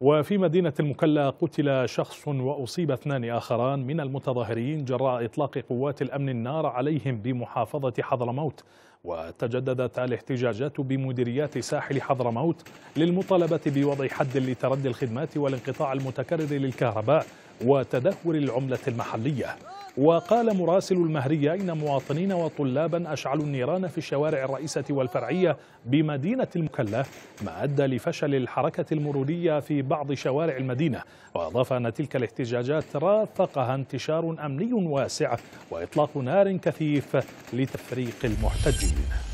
وفي مدينة المكلا قتل شخص وأصيب اثنان آخران من المتظاهرين جراء إطلاق قوات الأمن النار عليهم بمحافظة حضرموت وتجددت الاحتجاجات بمديريات ساحل حضرموت للمطالبة بوضع حد لتردي الخدمات والانقطاع المتكرر للكهرباء وتدهور العملة المحلية وقال مراسل المهرية إن مواطنين وطلابا أشعلوا النيران في الشوارع الرئيسة والفرعية بمدينة المكلة ما أدى لفشل الحركة المرورية في بعض شوارع المدينة وأضاف أن تلك الاحتجاجات رافقها انتشار أمني واسع وإطلاق نار كثيف لتفريق المحتجين